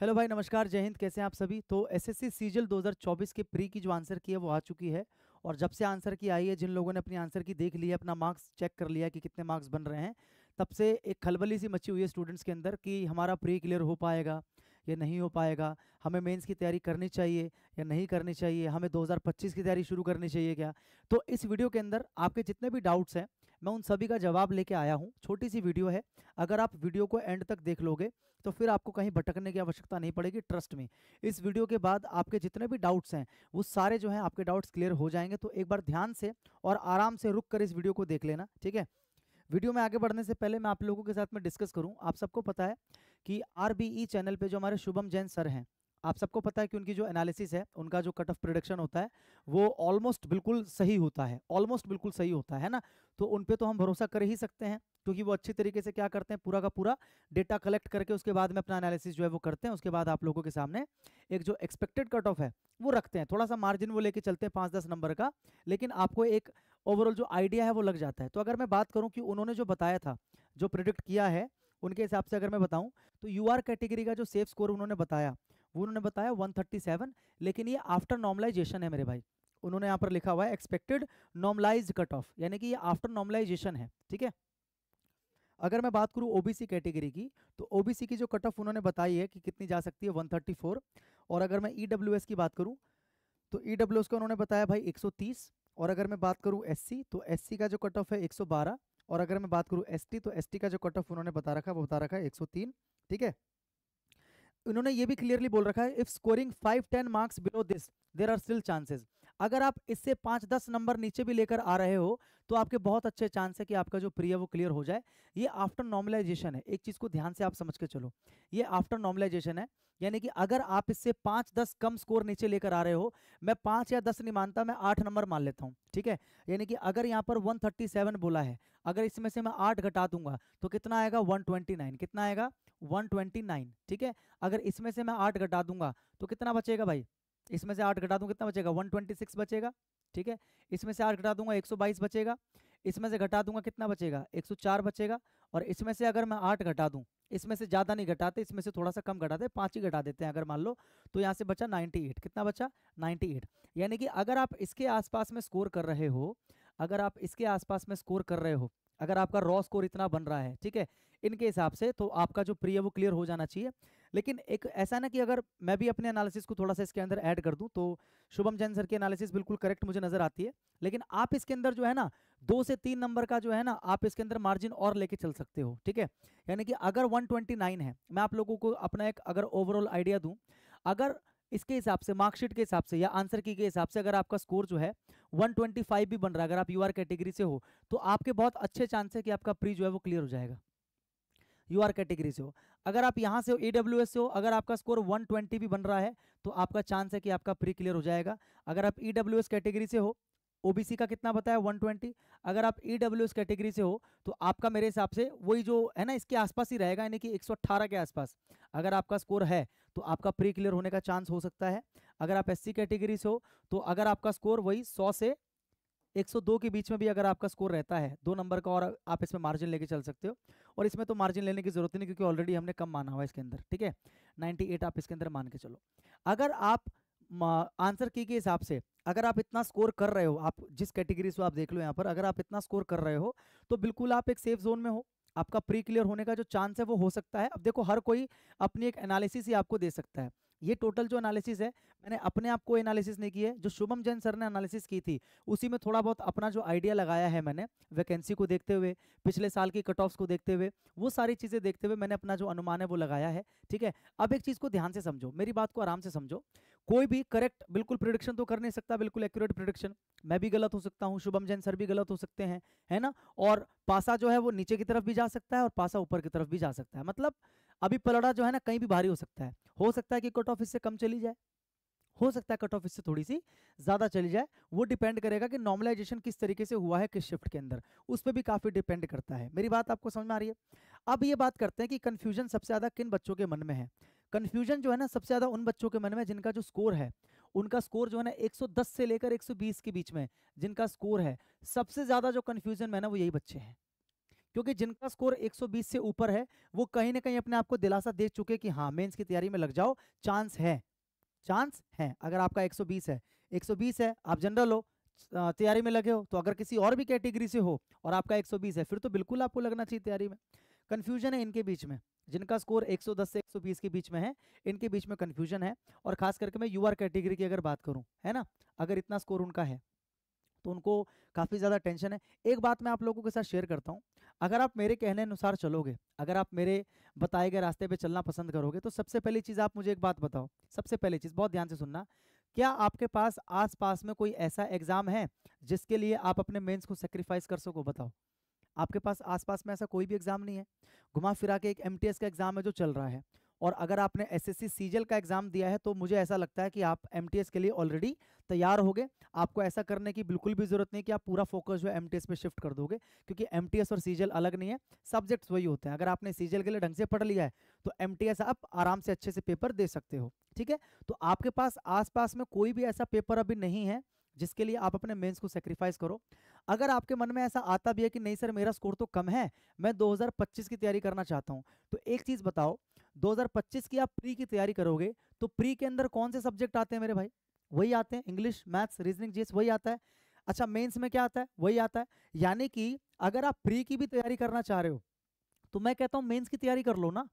hello भाई नमस्कार जय हिंद कैसे हैं आप सभी तो एसएससी सीजल 2024 के प्री की जो आंसर की है वो आ चुकी है और जब से आंसर की आई है जिन लोगों ने अपनी आंसर की देख ली है अपना मार्क्स चेक कर लिया कि कितने मार्क्स बन रहे हैं तब से एक खलबली सी मची हुई है स्टूडेंट्स के अंदर कि हमारा प्री क्लियर हो पाएगा या नहीं हो पाएगा हमें मेंस की तैयारी करनी चाहिए या नहीं करनी चाहिए हमें 2025 की तैयारी शुरू करनी चाहिए क्या तो इस वीडियो के अंदर आपके जितने भी डाउट्स हैं मैं उन सभी का जवाब लेके आया हूँ छोटी सी वीडियो है अगर आप वीडियो को एंड तक देख लोगे तो फिर आपको कहीं भटकने की आवश्यकता नहीं पड़ेगी ट्रस्ट में इस वीडियो के बाद आपके जितने भी डाउट्स हैं वो सारे जो हैं आपके डाउट्स क्लियर हो जाएंगे तो एक बार ध्यान से और आराम से रुक कर इस वीडियो को देख लेना ठीक है वीडियो में आगे बढ़ने से पहले मैं आप लोगों के साथ में डिस्कस करूँ आप सबको पता है कि आर चैनल e पे जो हमारे शुभम जैन सर हैं आप सबको पता है कि उनकी जो एनालिसिस है उनका जो कट ऑफ प्रोडक्शन होता है वो ऑलमोस्ट बिल्कुल सही होता है ऑलमोस्ट बिल्कुल सही होता है ना तो उन पर तो हम भरोसा कर ही सकते हैं क्योंकि वो अच्छे तरीके से क्या करते हैं पूरा का पूरा डेटा कलेक्ट करके उसके बाद में अपना एनालिसिस जो है वो करते हैं उसके बाद आप लोगों के सामने एक जो एक्सपेक्टेड कट ऑफ है वो रखते हैं थोड़ा सा मार्जिन वो लेके चलते हैं पाँच दस नंबर का लेकिन आपको एक ओवरऑल जो आइडिया है वो लग जाता है तो अगर मैं बात करूँ कि उन्होंने जो बताया था जो प्रिडिक्ट किया है उनके हिसाब से अगर मैं बताऊँ तो यू कैटेगरी का जो सेफ स्कोर उन्होंने बताया वो उन्होंने बताया वन लेकिन ये आफ्टर नॉर्मलाइजेशन है मेरे भाई उन्होंने यहाँ पर लिखा हुआ है एक्सपेक्टेड नॉर्मलाइज कट ऑफ यानी कि ये आफ्टर नॉर्मलाइजेशन है ठीक है अगर मैं बात करूँ ओबीसी कैटेगरी की तो ओबीसी की जो कट ऑफ उन्होंने बताई है कि कितनी जा सकती है 134 और अगर मैं ई e की बात करूँ तो ई e का उन्होंने बताया भाई 130 और अगर मैं बात करूं एस तो एस का जो कट ऑफ है 112 और अगर मैं बात करूँ एस तो एस का जो कट ऑफ तो उन्होंने बता रखा है वो बता रखा है एक ठीक है उन्होंने ये भी क्लियरली बोल रखा है if scoring five ten marks below this there are still chances अगर आप इससे पाँच दस नंबर नीचे भी लेकर आ रहे हो तो आपके बहुत अच्छे चांस है कि आपका जो प्रिय वो क्लियर हो जाए ये आफ्टर नॉर्मलाइजेशन है एक चीज़ को ध्यान से आप समझ के चलो ये आफ्टर नॉर्मलाइजेशन है यानी कि अगर आप इससे पाँच दस कम स्कोर नीचे लेकर आ रहे हो मैं पाँच या दस नहीं मानता मैं आठ नंबर मान लेता हूँ ठीक है यानी कि अगर यहाँ पर 137 बोला है अगर इसमें से मैं आठ घटा दूंगा तो कितना आएगा 129 कितना आएगा 129 ठीक है अगर इसमें से मैं आठ घटा दूंगा तो कितना बचेगा भाई इसमें से आठ घटा दूँ कितना बचेगा वन ट्वेंटी सिक्स बचेगा ठीक है इसमें से आठ घटा दूंगा एक सौ बाईस बचेगा इसमें से घटा दूंगा कितना बचेगा एक सौ चार बचेगा और इसमें से अगर मैं आठ घटा दूँ इसमें से ज़्यादा नहीं घटाते इसमें से थोड़ा सा कम घटाते पाँच ही घटा देते हैं अगर मान लो तो यहाँ से बचा 98 कितना बचा 98 यानी कि अगर आप इसके आसपास में स्कोर कर रहे हो अगर आप इसके आसपास में स्कोर कर रहे हो अगर आपका रॉ स्कोर इतना बन रहा है ठीक है इनके हिसाब से तो आपका जो प्रिय वो क्लियर हो जाना चाहिए लेकिन एक ऐसा ना कि अगर मैं भी अपने एनालिसिस को थोड़ा सा इसके अंदर ऐड कर दूं तो शुभम जैन सर की एनालिसिस बिल्कुल करेक्ट मुझे नजर आती है लेकिन आप इसके अंदर जो है ना दो से तीन नंबर का जो है ना आप इसके अंदर मार्जिन और लेके चल सकते हो ठीक है यानी कि अगर 129 है मैं आप लोगों को अपना एक अगर ओवरऑल आइडिया दूं अगर इसके हिसाब से मार्कशीट के हिसाब से या आंसर की के हिसाब से अगर आपका स्कोर जो है 125 भी बन रहा है अगर आप यूआर कैटेगरी से हो तो आपके बहुत अच्छे चांस है कि आपका प्री जो है वो क्लियर हो जाएगा यू आर कैटेगरी से हो अगर आप यहाँ से हो ई से हो अगर आपका स्कोर 120 भी बन रहा है तो आपका चांस है कि आपका प्री क्लियर हो जाएगा अगर आप ई डब्ल्यू एस कैटेगरी से हो ओबीसी का कितना बताया 120 अगर आप ई डब्ल्यू एस कैटेगरी से हो तो आपका मेरे हिसाब से वही जो है ना इसके आसपास ही रहेगा यानी कि अट्ठारह के आसपास अगर आपका स्कोर है तो आपका प्री क्लियर होने का चांस हो सकता है अगर आप एस सी कैटेगरी से हो तो अगर आपका स्कोर वही सौ से 102 के बीच में भी अगर आपका स्कोर रहता है दो नंबर का और आप इसमें मार्जिन लेके चल सकते हो और इसमें तो मार्जिन लेने की जरूरत नहीं क्योंकि ऑलरेडी हमने कम माना हुआ इसके अंदर ठीक है 98 आप इसके अंदर मान के चलो अगर आप आंसर की के हिसाब से अगर आप इतना स्कोर कर रहे हो आप जिस कैटेगरी से आप देख लो यहाँ पर अगर आप इतना स्कोर कर रहे हो तो बिल्कुल आप एक सेफ जोन में हो आपका प्री क्लियर होने का जो चांस है वो हो सकता है अब देखो हर कोई अपनी एक एनालिसिस ही आपको दे सकता है ये टोटल जो एनालिसिस है मैंने अपने आप को एनालिसिस नहीं की है जो शुभम जैन सर ने एनालिसिस की थी उसी में थोड़ा बहुत अपना जो आइडिया लगाया है मैंने वैकेंसी को देखते हुए पिछले साल की कट ऑफ्स को देखते हुए वो सारी चीज़ें देखते हुए मैंने अपना जो अनुमान है वो लगाया है ठीक है अब एक चीज़ को ध्यान से समझो मेरी बात को आराम से समझो कोई भी करेक्ट बिल्कुल प्रिडिक्शन तो कर नहीं सकता बिल्कुल एक्यूरेट प्रिडिक्शन मैं भी गलत हो सकता हूँ शुभम जैन सर भी गलत हो सकते हैं है ना और पासा जो है वो नीचे की तरफ भी जा सकता है और पासा ऊपर की तरफ भी जा सकता है मतलब अभी पलड़ा जो है ना कहीं भी भारी हो सकता है हो सकता है कि कट ऑफ इससे कम चली जाए हो सकता है कट ऑफ इससे थोड़ी सी ज़्यादा चली जाए वो डिपेंड करेगा कि नॉर्मलाइजेशन किस तरीके से हुआ है किस शिफ्ट के अंदर उस पर भी काफ़ी डिपेंड करता है मेरी बात आपको समझ में आ रही है अब ये बात करते हैं कि कन्फ्यूजन सबसे ज़्यादा किन बच्चों के मन में है कन्फ्यूजन जो है ना सबसे ज़्यादा उन बच्चों के मन में जिनका जो स्कोर है उनका स्कोर जो है ना 110 से लेकर 120 के बीच में जिनका स्कोर है सबसे ज़्यादा जो कन्फ्यूजन में ना वो यही बच्चे हैं क्योंकि जिनका स्कोर 120 से ऊपर है वो कहीं ना कहीं अपने आप को दिलासा दे चुके कि हाँ मेंस की तैयारी में लग जाओ चांस है चांस है अगर आपका 120 है 120 है आप जनरल हो तैयारी में लगे हो तो अगर किसी और भी कैटेगरी से हो और आपका 120 है फिर तो बिल्कुल आपको लगना चाहिए तैयारी में कन्फ्यूजन है इनके बीच में जिनका स्कोर 110 से 120 के बीच में है इनके बीच में कंफ्यूजन है और खास करके मैं यूआर कैटेगरी की अगर बात करूं है ना अगर इतना स्कोर उनका है तो उनको काफ़ी ज़्यादा टेंशन है एक बात मैं आप लोगों के साथ शेयर करता हूँ अगर आप मेरे कहने अनुसार चलोगे अगर आप मेरे बताए गए रास्ते पे चलना पसंद करोगे तो सबसे पहली चीज़ आप मुझे एक बात बताओ सबसे पहली चीज़ बहुत ध्यान से सुनना क्या आपके पास आसपास में कोई ऐसा एग्ज़ाम है जिसके लिए आप अपने मेंस को सेक्रीफाइस कर सको बताओ आपके पास आसपास में ऐसा कोई भी एग्जाम नहीं है घुमा फिरा के एक एम का एग्जाम है जो चल रहा है और अगर आपने एस एस सीजल का एग्जाम दिया है तो मुझे ऐसा लगता है कि आप एम के लिए ऑलरेडी तैयार हो गए आपको ऐसा करने की बिल्कुल भी जरूरत नहीं कि आप पूरा फोकस जो है एम पे शिफ्ट कर दोगे क्योंकि एम और सीजल अलग नहीं है सब्जेक्ट्स वही होते हैं अगर आपने सीजल के लिए ढंग से पढ़ लिया है तो एम आप आराम से अच्छे से पेपर दे सकते हो ठीक है तो आपके पास आसपास में कोई भी ऐसा पेपर अभी नहीं है जिसके लिए आप अपने मेन्स को सेक्रीफाइस करो अगर आपके मन में ऐसा आता भी है कि नहीं सर मेरा स्कोर तो कम है मैं 2025 की तैयारी करना चाहता हूँ तो एक चीज़ बताओ 2025 की आप प्री की तैयारी करोगे तो प्री के अंदर कौन से सब्जेक्ट आते हैं मेरे भाई वही आते हैं इंग्लिश मैथ्स रीजनिंग जीएस वही आता है अच्छा मेन्स में क्या आता है वही आता है यानी कि अगर आप प्री की भी तैयारी करना चाह रहे हो तो मैं कहता हूँ मेन्स की तैयारी कर लो ना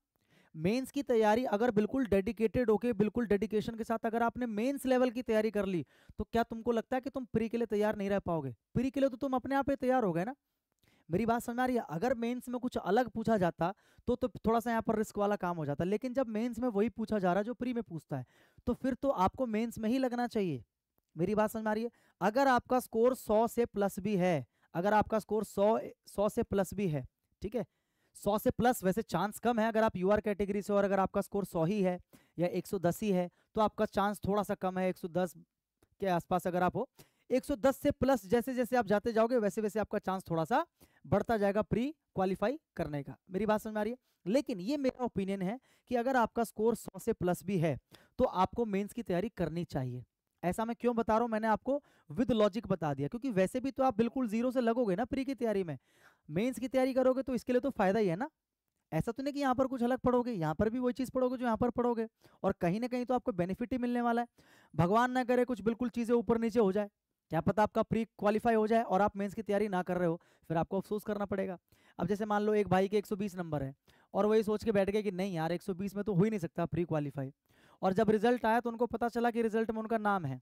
मेंस की तैयारी अगर बिल्कुल डेडिकेटेड होके बिल्कुल डेडिकेशन के साथ अगर आपने मेंस लेवल की तैयारी कर ली तो क्या तुमको लगता है कि तुम प्री के लिए तैयार नहीं रह पाओगे प्री के लिए तो तुम अपने आप ही तैयार हो गए ना मेरी बात समझ आ रही है अगर मेंस में कुछ अलग पूछा जाता तो तो थोड़ा सा यहाँ पर रिस्क वाला काम हो जाता लेकिन जब मेंस में वही पूछा जा रहा है जो प्री में पूछता है तो फिर तो आपको मेंस में ही लगना चाहिए मेरी बात समझ आ रही है अगर आपका स्कोर सौ से प्लस भी है अगर आपका स्कोर सौ सौ से प्लस भी है ठीक है सौ से प्लस वैसे चांस कम है अगर आप यूआर कैटेगरी से और अगर आपका स्कोर सौ ही है या एक सौ दस ही है तो आपका चांस थोड़ा सा कम है एक सौ दस के आसपास अगर आप हो एक सौ दस से प्लस जैसे जैसे आप जाते जाओगे वैसे वैसे आपका चांस थोड़ा सा बढ़ता जाएगा प्री क्वालिफाई करने का मेरी बात समझ में आ रही है लेकिन ये मेरा ओपिनियन है कि अगर आपका स्कोर सौ से प्लस भी है तो आपको मेन्स की तैयारी करनी चाहिए ऐसा मैं क्यों बता रहा हूं मैंने आपको विद लॉजिक बता दिया क्योंकि वैसे भी तो आप बिल्कुल जीरो से लगोगे ना प्री की तैयारी में मेंस की तैयारी करोगे तो इसके लिए तो फायदा ही है ना ऐसा तो नहीं कि यहाँ पर कुछ अलग पढ़ोगे यहाँ पर भी वही चीज़ पढ़ोगे जो यहाँ पर पढ़ोगे और कहीं ना कहीं तो आपको बेनिफिट ही मिलने वाला है भगवान ना करे कुछ बिल्कुल चीज़ें ऊपर नीचे हो जाए क्या पता आपका प्री क्वालिफाई हो जाए और आप मेंस की तैयारी ना कर रहे हो फिर आपको अफसोस करना पड़ेगा अब जैसे मान लो एक भाई के 120 नंबर है और वही सोच के बैठ गए कि नहीं यार 120 में तो हो ही नहीं सकता प्री क्वालिफाई और जब रिजल्ट आया तो उनको पता चला कि रिजल्ट में उनका नाम है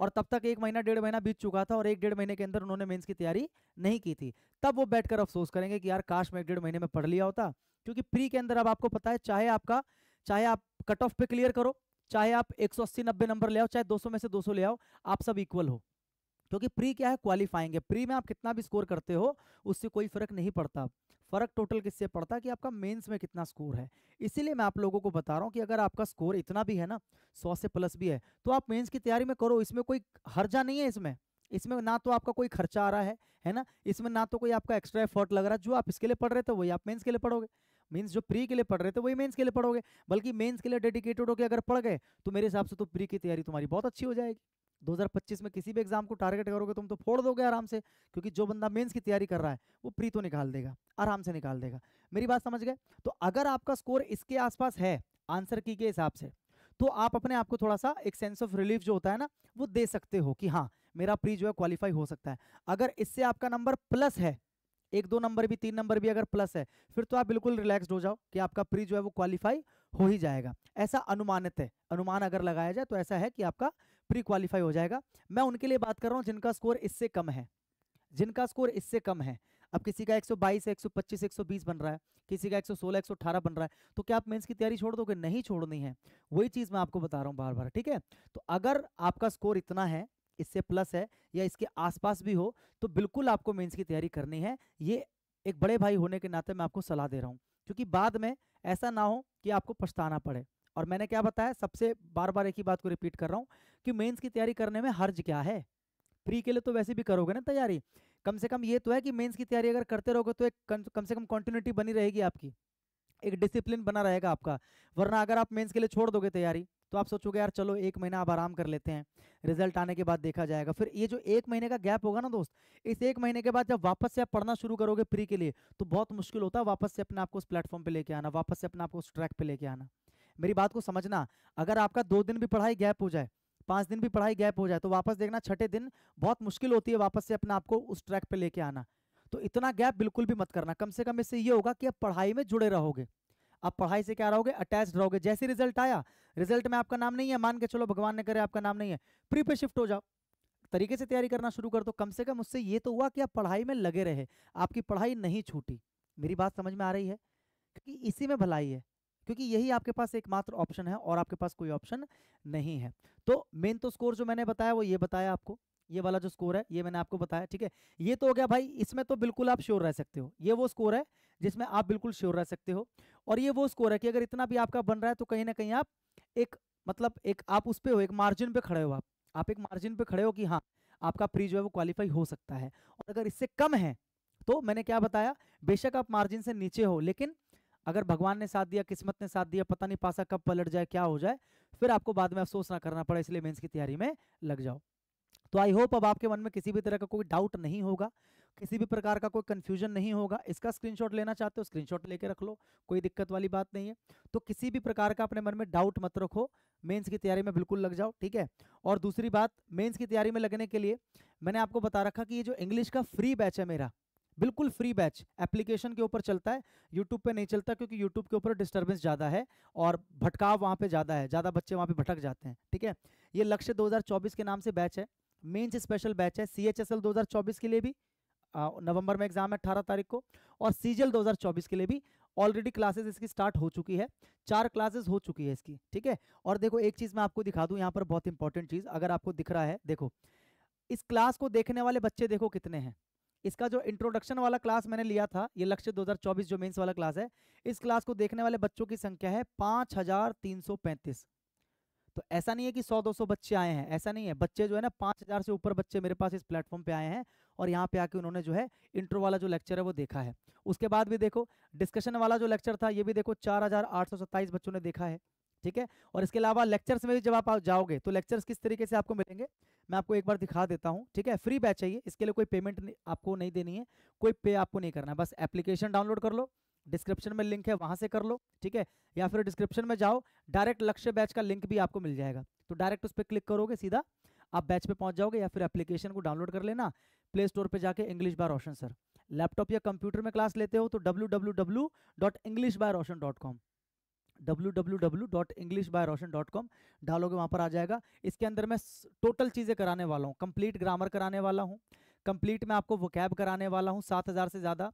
और तब तक एक महीना डेढ़ महीना बीत चुका था और एक डेढ़ महीने के अंदर उन्होंने मेंस की तैयारी नहीं की थी तब वो बैठकर अफसोस करेंगे कि यार काश मैं एक डेढ़ महीने में पढ़ लिया होता क्योंकि प्री के अंदर अब आपको पता है चाहे आपका चाहे आप कट ऑफ पे क्लियर करो चाहे आप अस्सी नब्बे नंबर ले आओ चाहे सौ में से सौ ले आओ आप सब इक्वल हो क्योंकि प्री क्या है क्वालिफाइंग है प्री में आप कितना भी स्कोर करते हो उससे कोई फर्क नहीं पड़ता फर्क टोटल किससे पड़ता कि आपका मेंस में कितना स्कोर है इसीलिए मैं आप लोगों को बता रहा हूँ कि अगर आपका स्कोर इतना भी है ना सौ से प्लस भी है तो आप मेंस की तैयारी में करो इसमें कोई हर्जा नहीं है इसमें इसमें ना तो आपका कोई खर्चा आ रहा है है ना इसमें ना तो कोई आपका एक्स्ट्रा एफर्ट लग रहा है जो आप इसके लिए पढ़ रहे थे वही आप मेंस के लिए पढ़ोगे मीन्स जो प्री के लिए पढ़ रहे थे वही मेंस के लिए पढ़ोगे बल्कि मेंस के लिए डेडिकेटेड होकर अगर पढ़ गए तो मेरे हिसाब से तो प्री की तैयारी तुम्हारी बहुत अच्छी हो जाएगी 2025 में किसी भी एग्जाम को टारगेट करोगे तुम तो फोड़ दोगे आराम से क्योंकि जो बंदा मेंस की तैयारी कर रहा है वो प्री तो निकाल देगा आराम से निकाल देगा मेरी बात समझ गए तो अगर आपका स्कोर इसके आसपास है आंसर की के हिसाब से तो आप अपने आप को थोड़ा सा एक सेंस ऑफ रिलीफ जो होता है ना वो दे सकते हो कि हाँ मेरा प्री जो है क्वालिफाई हो सकता है अगर इससे आपका नंबर प्लस है एक दो नंबर भी तीन नंबर भी अगर प्लस है फिर तो आप बिल्कुल रिलैक्स्ड हो जाओ कि आपका प्री जो है वो क्वालिफाई हो ही जाएगा ऐसा अनुमानित है अनुमान अगर लगाया जाए तो ऐसा है कि आपका प्री क्वालिफाई हो जाएगा मैं उनके लिए बात कर रहा हूँ जिनका स्कोर इससे कम है जिनका स्कोर इससे कम है अब किसी का 122 125 120 बन रहा है किसी का 116 118 बन रहा है तो क्या आप मेंस की तैयारी छोड़ दोगे नहीं छोड़नी है वही चीज़ मैं आपको बता रहा हूँ बार बार ठीक है तो अगर आपका स्कोर इतना है इससे प्लस है या इसके आसपास भी हो तो बिल्कुल आपको मेंस की तैयारी करनी है ये एक बड़े भाई होने के नाते मैं आपको सलाह दे रहा हूँ क्योंकि बाद में ऐसा ना हो कि आपको पछताना पड़े और मैंने क्या बताया सबसे बार बार एक ही बात को रिपीट कर रहा हूँ कि मेंस की तैयारी करने में हर्ज क्या है प्री के लिए तो वैसे भी करोगे ना तैयारी कम से कम ये तो है कि मेंस की तैयारी अगर करते रहोगे तो एक कम से कम कॉन्टिन्यूटी बनी रहेगी आपकी एक डिसिप्लिन बना रहेगा आपका वरना अगर आप मेन्स के लिए छोड़ दोगे तैयारी तो आप सोचोगे यार चलो एक महीना आप आराम कर लेते हैं रिजल्ट आने के बाद देखा जाएगा फिर ये जो एक महीने का गैप होगा ना दोस्त इस एक महीने के बाद जब वापस से आप पढ़ना शुरू करोगे प्री के लिए तो बहुत मुश्किल होता है वापस से अपने आपको उस प्लेटफॉर्म पे लेके आना वापस से अपने आपको उस ट्रैक पे लेके आना मेरी बात को समझना अगर आपका दो दिन भी पढ़ाई गैप हो जाए पांच दिन भी पढ़ाई गैप हो जाए तो वापस देखना छठे दिन बहुत मुश्किल होती है वापस से अपने आपको उस ट्रैक पे लेके आना तो इतना गैप बिल्कुल भी मत करना कम से कम इससे ये होगा कि आप पढ़ाई में जुड़े रहोगे आप पढ़ाई से क्या रहोगे अटैच रहोगे जैसे रिजल्ट आया रिजल्ट में आपका नाम नहीं है मान के चलो भगवान ने करे आपका नाम नहीं है प्री पे शिफ्ट हो जाओ तरीके से तैयारी करना शुरू कर दो कम से कम उससे ये तो हुआ कि आप पढ़ाई में लगे रहे आपकी पढ़ाई नहीं छूटी मेरी बात समझ में आ रही है क्योंकि इसी में भलाई है क्योंकि यही आपके पास एकमात्र ऑप्शन है और आपके पास कोई ऑप्शन नहीं है तो मेन तो स्कोर जो मैंने बताया वो ये बताया आपको ये वाला जो स्कोर है ये मैंने आपको बताया ठीक है ये तो हो गया भाई इसमें तो बिल्कुल आप श्योर रह सकते हो ये वो स्कोर है जिसमें आप बिल्कुल श्योर रह सकते हो और ये वो स्कोर है कि अगर इतना भी आपका बन रहा है तो कहीं ना कहीं आप एक मतलब एक आप उस पर हो एक मार्जिन पे खड़े हो आप आप एक मार्जिन पे खड़े हो कि हाँ आपका प्री जो है वो क्वालिफाई हो सकता है और अगर इससे कम है तो मैंने क्या बताया बेशक आप मार्जिन से नीचे हो लेकिन अगर भगवान ने साथ दिया किस्मत ने साथ दिया पता नहीं पासा कब पलट जाए क्या हो जाए फिर आपको बाद में अफसोस ना करना पड़े इसलिए मेंस की तैयारी में लग जाओ तो आई होप अब आपके मन में किसी भी तरह का कोई डाउट नहीं होगा किसी भी प्रकार का कोई कंफ्यूजन नहीं होगा इसका स्क्रीनशॉट लेना चाहते हो स्क्रीनशॉट लेके रख लो कोई दिक्कत वाली बात नहीं है तो किसी भी प्रकार का अपने मन में डाउट मत रखो मेंस की तैयारी में बिल्कुल लग जाओ ठीक है और दूसरी बात मेंस की तैयारी में लगने के लिए मैंने आपको बता रखा कि ये जो इंग्लिश का फ्री बैच है मेरा बिल्कुल फ्री बैच एप्लीकेशन के ऊपर चलता है यूट्यूब पे नहीं चलता क्योंकि यूट्यूब के ऊपर डिस्टर्बेंस ज़्यादा है और भटकाव वहाँ पे ज़्यादा है ज़्यादा बच्चे वहाँ पे भटक जाते हैं ठीक है ये लक्ष्य 2024 के नाम से बैच है मेन्स स्पेशल बैच है सी एच एस एल दो के लिए भी नवंबर में एग्जाम है अठारह तारीख को और सी जी के लिए भी ऑलरेडी क्लासेज इसकी स्टार्ट हो चुकी है चार क्लासेस हो चुकी है इसकी ठीक है और देखो एक चीज़ मैं आपको दिखा दूँ यहाँ पर बहुत इंपॉर्टेंट चीज़ अगर आपको दिख रहा है देखो इस क्लास को देखने वाले बच्चे देखो कितने हैं इसका जो इंट्रोडक्शन वाला क्लास मैंने लिया था ये लक्ष्य 2024 जो मेंस वाला क्लास है इस क्लास को देखने वाले बच्चों की संख्या है 5335 तो ऐसा नहीं है कि 100-200 बच्चे आए हैं ऐसा नहीं है बच्चे जो है ना 5000 से ऊपर बच्चे मेरे पास इस प्लेटफॉर्म पे आए हैं और यहाँ पे आके उन्होंने जो है इंट्रो वाला जो लेक्चर है वो देखा है उसके बाद भी देखो डिस्कशन वाला जो लेक्चर था ये भी देखो चार बच्चों ने देखा है ठीक है और इसके अलावा लेक्चर्स में भी जब आप जाओगे तो लेक्चर्स किस तरीके से आपको मिलेंगे मैं आपको एक बार दिखा देता हूँ ठीक है फ्री बैच चाहिए इसके लिए कोई पेमेंट आपको नहीं देनी है कोई पे आपको नहीं करना है बस एप्लीकेशन डाउनलोड कर लो डिस्क्रिप्शन में लिंक है वहां से कर लो ठीक है या फिर डिस्क्रिप्शन में जाओ डायरेक्ट लक्ष्य बैच का लिंक भी आपको मिल जाएगा तो डायरेक्ट उस पर क्लिक करोगे सीधा आप बैच पर पहुंच जाओगे या फिर एप्लीकेशन को डाउनलोड कर लेना प्ले स्टोर पर जाके English by Roshan sir laptop या कंप्यूटर में क्लास लेते हो तो W W W dot English by Roshan dot com www.englishbyroshan.com डालोगे वहाँ पर आ जाएगा इसके अंदर मैं टोटल चीज़ें कराने वाला हूँ कंप्लीट ग्रामर कराने वाला हूँ कंप्लीट मैं आपको वोकैब कराने वाला हूँ सात हज़ार से ज़्यादा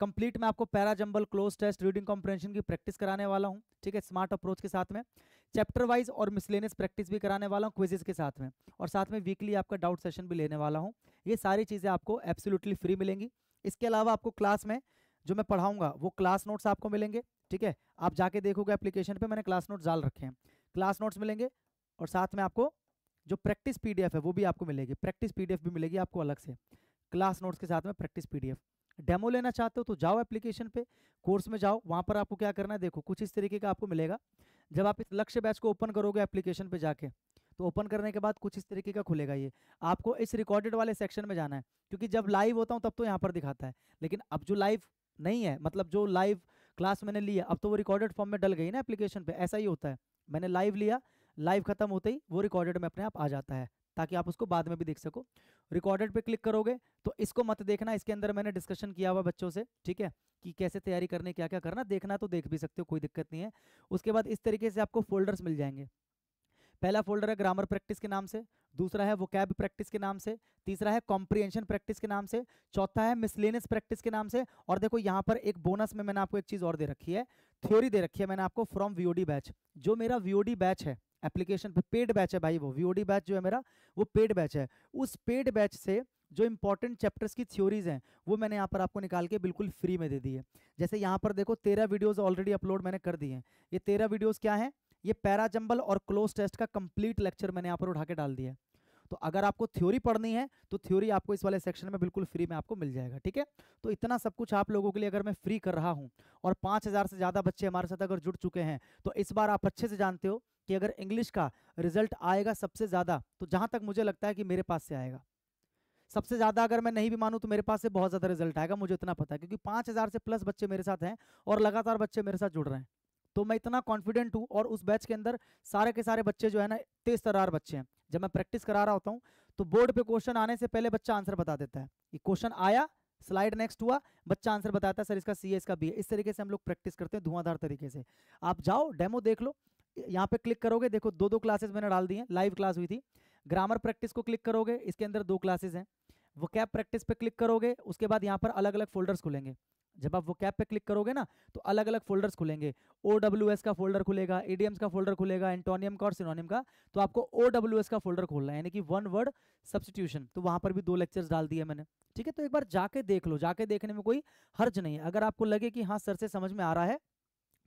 कंप्लीट मैं आपको para jumble cloze test reading comprehension की प्रैक्टिस कराने वाला हूँ ठीक है स्मार्ट अप्रोच के साथ में चैप्टर वाइज और मिसलेनियस प्रैक्टिस भी कराने वाला हूँ क्विजेज के साथ में और साथ में वीकली आपका डाउट सेशन भी लेने वाला हूँ ये सारी चीज़ें आपको एब्सोल्युटली फ्री मिलेंगी इसके अलावा आपको क्लास में जो मैं पढ़ाऊंगा वो क्लास नोट्स आपको मिलेंगे ठीक है आप जाके देखोगे एप्लीकेशन पे मैंने क्लास नोट्स डाल रखे हैं क्लास नोट्स मिलेंगे और साथ में आपको जो प्रैक्टिस पीडीएफ है वो भी आपको मिलेगी प्रैक्टिस पीडीएफ भी मिलेगी आपको अलग से क्लास नोट्स के साथ में प्रैक्टिस पीडीएफ डेमो लेना चाहते हो तो जाओ एप्लीकेशन पे कोर्स में जाओ वहाँ पर आपको क्या करना है देखो कुछ इस तरीके का आपको मिलेगा जब आप इस लक्ष्य बैच को ओपन करोगे एप्लीकेशन पे जाके तो ओपन करने के बाद कुछ इस तरीके का खुलेगा ये आपको इस रिकॉर्डेड वाले सेक्शन में जाना है क्योंकि जब लाइव होता हूँ तब तो यहाँ पर दिखाता है लेकिन अब जो लाइव नहीं है मतलब जो लाइव क्लास मैंने लिया अब तो वो रिकॉर्डेड फॉर्म में डल गई ना एप्लीकेशन पे ऐसा ही होता है मैंने लाइव लिया लाइव खत्म होते ही वो रिकॉर्डेड में अपने आप आ जाता है ताकि आप उसको बाद में भी देख सको रिकॉर्डेड पे क्लिक करोगे तो इसको मत देखना इसके अंदर मैंने डिस्कशन किया हुआ बच्चों से ठीक है कि कैसे तैयारी करनी क्या क्या करना देखना तो देख भी सकते हो कोई दिक्कत नहीं है उसके बाद इस तरीके से आपको फोल्डर्स मिल जाएंगे पहला फोल्डर है ग्रामर प्रैक्टिस के नाम से दूसरा है वो कैब प्रैक्टिस के नाम से तीसरा है कॉम्प्रीहेंशन प्रैक्टिस के नाम से चौथा है मिसलेनियस प्रैक्टिस के नाम से और देखो यहाँ पर एक बोनस में मैंने आपको एक चीज़ और दे रखी है थ्योरी दे रखी है मैंने आपको फ्रॉम वीओडी बैच जो मेरा वीओडी बैच है एप्लीकेशन पे पेड बैच है भाई वो वीओडी बैच जो है मेरा वो पेड बैच है उस पेड बैच से जो इंपॉर्टेंट चैप्टर्स की थ्योरीज हैं वो मैंने यहाँ पर आपको निकाल के बिल्कुल फ्री में दे दी है जैसे यहाँ पर देखो तेरह वीडियोज़ ऑलरेडी अपलोड मैंने कर दिए हैं ये तेरह वीडियोज़ क्या हैं ये पैराजम्बल और क्लोज टेस्ट का कंप्लीट लेक्चर मैंने यहाँ पर उठा के डाल दिया है तो अगर आपको थ्योरी पढ़नी है तो थ्योरी आपको इस वाले सेक्शन में बिल्कुल फ्री में आपको मिल जाएगा ठीक है तो इतना सब कुछ आप लोगों के लिए अगर मैं फ्री कर रहा हूँ और पाँच हज़ार से ज़्यादा बच्चे हमारे साथ अगर जुड़ चुके हैं तो इस बार आप अच्छे से जानते हो कि अगर इंग्लिश का रिजल्ट आएगा सबसे ज़्यादा तो जहाँ तक मुझे लगता है कि मेरे पास से आएगा सबसे ज़्यादा अगर मैं नहीं भी मानूं तो मेरे पास से बहुत ज़्यादा रिजल्ट आएगा मुझे इतना पता है क्योंकि पांच हज़ार से प्लस बच्चे मेरे साथ हैं और लगातार बच्चे मेरे साथ जुड़ रहे हैं तो मैं इतना कॉन्फिडेंट हूँ और उस बैच के अंदर सारे के सारे बच्चे जो है ना तेज तरार बच्चे हैं जब मैं प्रैक्टिस करा रहा होता हूँ तो बोर्ड पे क्वेश्चन आने से पहले बच्चा आंसर बता देता है ये क्वेश्चन आया स्लाइड नेक्स्ट हुआ बच्चा आंसर बताता है सर इसका सी इसका बी इस तरीके से हम लोग प्रैक्टिस करते हैं धुआंधार तरीके से आप जाओ डेमो देख लो यहाँ पे क्लिक करोगे देखो दो दो क्लासेस मैंने डाल दी है लाइव क्लास हुई थी ग्रामर प्रैक्टिस को क्लिक करोगे इसके अंदर दो क्लासेस हैं वो कैप प्रैक्टिस पे क्लिक करोगे उसके बाद यहाँ पर अलग अलग फोल्डर्स खुलेंगे जब आप वो कैप पे क्लिक करोगे ना तो अलग अलग फोल्डर्स खुलेंगे ओ का फोल्डर खुलेगा एडीएम्स का फोल्डर खुलेगा एंटोनियम का और सिनोनियम का तो आपको ओ का फोल्डर खोलना है यानी कि वन वर्ड सब्सटीट्यूशन तो वहां पर भी दो लेक्चर्स डाल दिए मैंने ठीक है तो एक बार जाके देख लो जाके देखने में कोई हर्ज नहीं है अगर आपको लगे कि हाँ सर से समझ में आ रहा है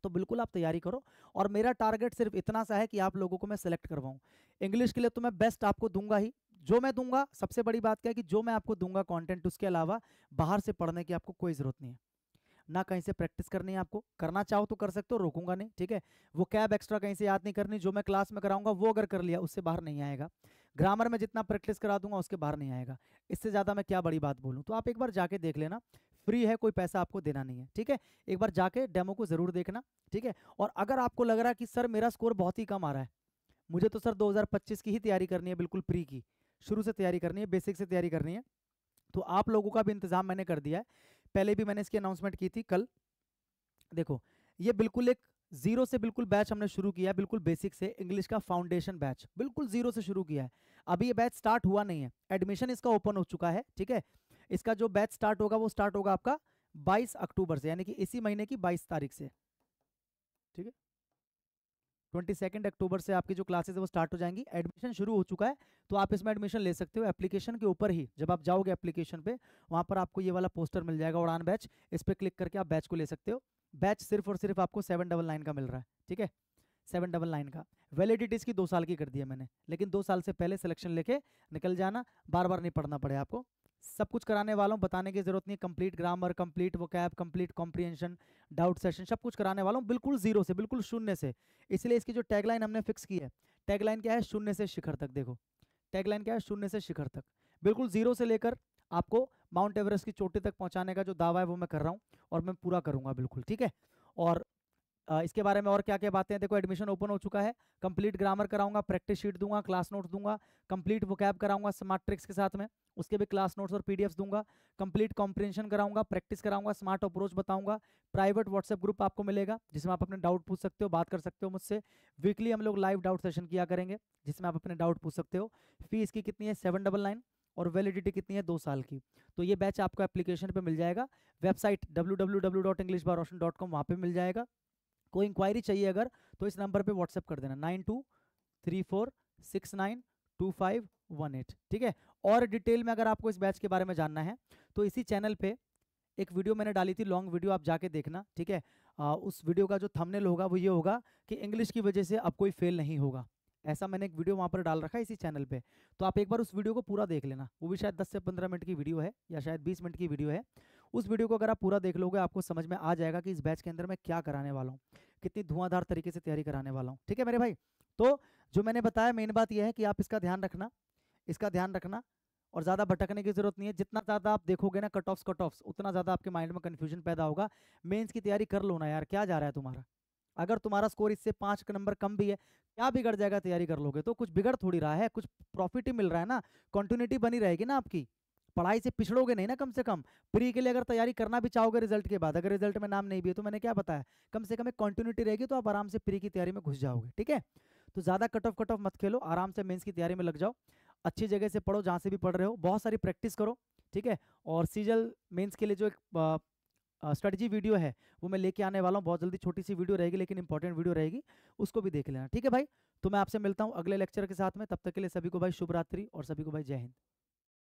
तो बिल्कुल आप तैयारी करो और मेरा टारगेट सिर्फ इतना सा है कि आप लोगों को मैं सेलेक्ट करवाऊँ इंग्लिश के लिए तो मैं बेस्ट आपको दूंगा ही जो मैं दूंगा सबसे बड़ी बात क्या है कि जो मैं आपको दूंगा कंटेंट उसके अलावा बाहर से पढ़ने की आपको कोई ज़रूरत नहीं है ना कहीं से प्रैक्टिस करनी है आपको करना चाहो तो कर सकते हो रोकूंगा नहीं ठीक है वो कैब एक्स्ट्रा कहीं से याद नहीं करनी जो मैं क्लास में कराऊंगा वो अगर कर लिया उससे बाहर नहीं आएगा ग्रामर में जितना प्रैक्टिस करा दूंगा उसके बाहर नहीं आएगा इससे ज़्यादा मैं क्या बड़ी बात बोलूँ तो आप एक बार जाके देख लेना फ्री है कोई पैसा आपको देना नहीं है ठीक है एक बार जाके डेमो को ज़रूर देखना ठीक है और अगर आपको लग रहा है कि सर मेरा स्कोर बहुत ही कम आ रहा है मुझे तो सर 2025 की ही तैयारी करनी है बिल्कुल प्री की शुरू से तैयारी करनी है बेसिक से तैयारी करनी है तो आप लोगों का भी इंतजाम मैंने कर दिया है पहले भी मैंने इसकी अनाउंसमेंट की थी कल देखो ये बिल्कुल एक जीरो से बिल्कुल बैच हमने शुरू किया बिल्कुल बेसिक से इंग्लिश का फाउंडेशन बैच बिल्कुल जीरो से शुरू किया है अभी ये बैच स्टार्ट हुआ नहीं है एडमिशन इसका ओपन हो चुका है ठीक है इसका जो बैच स्टार्ट होगा वो स्टार्ट होगा आपका 22 अक्टूबर से यानी कि इसी महीने की 22 तारीख से ठीक है ट्वेंटी सेकेंड अक्टूबर से आपकी जो क्लासेस है वो स्टार्ट हो जाएंगी एडमिशन शुरू हो चुका है तो आप इसमें एडमिशन ले सकते हो एप्लीकेशन के ऊपर ही जब आप जाओगे एप्लीकेशन पे वहाँ पर आपको ये वाला पोस्टर मिल जाएगा उड़ान बैच इस पर क्लिक करके आप बैच को ले सकते हो बैच सिर्फ और सिर्फ आपको सेवन डबल नाइन का मिल रहा है ठीक है सेवन डबल नाइन का वैलिडिटी इसकी दो साल की कर दी है मैंने लेकिन दो साल से पहले सिलेक्शन लेके निकल जाना बार बार नहीं पढ़ना पड़े आपको सब कुछ कराने वाला हूँ बताने की जरूरत नहीं complete grammar complete vocab complete comprehension doubt session सब कुछ कराने वाला हूँ बिल्कुल जीरो से बिल्कुल शून्य से इसलिए इसकी जो टैगलाइन हमने फिक्स की है टैगलाइन क्या है शून्य से शिखर तक देखो टैगलाइन क्या है शून्य से शिखर तक बिल्कुल जीरो से लेकर आपको माउंट एवरेस्ट की चोटी तक पहुंचाने का जो दावा है वो मैं कर रहा हूँ और मैं पूरा करूंगा बिल्कुल ठीक है और इसके बारे में और क्या क्या बातें देखो एडमिशन ओपन हो चुका है कंप्लीट ग्रामर कराऊंगा प्रैक्टिस शीट दूंगा क्लास नोट्स दूंगा कंप्लीट वोकैब कराऊंगा स्मार्ट ट्रिक्स के साथ में उसके भी क्लास नोट्स और पीडीएफ्स दूंगा कंप्लीट कॉम्प्रिहेंशन कराऊंगा प्रैक्टिस कराऊंगा स्मार्ट अप्रोच बताऊंगा प्राइवेट व्हाट्सएप ग्रुप आपको मिलेगा जिसमें आप अपने डाउट पूछ सकते हो बात कर सकते हो मुझसे वीकली हम लोग लाइव डाउट सेशन किया करेंगे जिसमें आप अपने डाउट पूछ सकते हो फीस की कितनी है सेवन डबल नाइन और वैलिडिटी कितनी है दो साल की तो ये बैच आपको एप्लीकेशन पे मिल जाएगा website W W W dot English bar dot com वहाँ पर मिल जाएगा कोई इंक्वायरी चाहिए अगर तो इस नंबर पे व्हाट्सएप कर देना nine two three four six nine two five one eight ठीक है और डिटेल में अगर आपको इस बैच के बारे में जानना है तो इसी चैनल पे एक वीडियो मैंने डाली थी लॉन्ग वीडियो आप जाके देखना ठीक है उस वीडियो का जो थमनेल होगा वो ये होगा कि इंग्लिश की वजह से अब कोई फेल नहीं होगा ऐसा मैंने एक वीडियो वहाँ पर डाल रखा है इसी चैनल पे तो आप एक बार उस वीडियो को पूरा देख लेना वो भी शायद 10 से 15 मिनट की वीडियो है या शायद 20 मिनट की वीडियो है उस वीडियो को अगर आप पूरा देख लोगे आपको समझ में आ जाएगा कि इस बैच के अंदर मैं क्या कराने वाला हूँ कितनी धुआंधार तरीके से तैयारी कराने वाला हूँ ठीक है मेरे भाई तो जो मैंने बताया मेन बात यह है कि आप इसका ध्यान रखना इसका ध्यान रखना और ज़्यादा भटकने की जरूरत नहीं है जितना ज़्यादा आप देखोगे ना कट ऑफ्स कट ऑफ्स उतना ज़्यादा आपके माइंड में कन्फ्यूजन पैदा होगा मेंस की तैयारी कर लो ना यार क्या जा रहा है तुम्हारा अगर तुम्हारा स्कोर इससे का नंबर कम भी है क्या बिगड़ जाएगा तैयारी कर लोगे तो कुछ बिगड़ थोड़ी रहा है कुछ प्रॉफिट ही मिल रहा है ना कॉन्टिन्यूटी बनी रहेगी ना आपकी पढ़ाई से पिछड़ोगे नहीं ना कम से कम प्री के लिए अगर तैयारी करना भी चाहोगे रिजल्ट के बाद अगर रिजल्ट में नाम नहीं भी है तो मैंने क्या बताया कम से कम एक कॉन्टिन्यूटी रहेगी तो आप आराम से प्री की तैयारी में घुस जाओगे ठीक है तो ज़्यादा कट ऑफ कट ऑफ मत खेलो आराम से मेन्स की तैयारी में लग जाओ अच्छी जगह से पढ़ो जहाँ से भी पढ़ रहे हो बहुत सारी प्रैक्टिस करो ठीक है और सीजल मेन्स के लिए जो एक स्ट्रेटजी वीडियो है वो मैं लेके आने वाला हूँ बहुत जल्दी छोटी सी वीडियो रहेगी लेकिन इंपॉर्टेंट वीडियो रहेगी उसको भी देख लेना ठीक है भाई तो मैं आपसे मिलता हूँ अगले लेक्चर के साथ में तब तक के लिए सभी को भाई शुभ रात्रि और सभी को भाई जय हिंद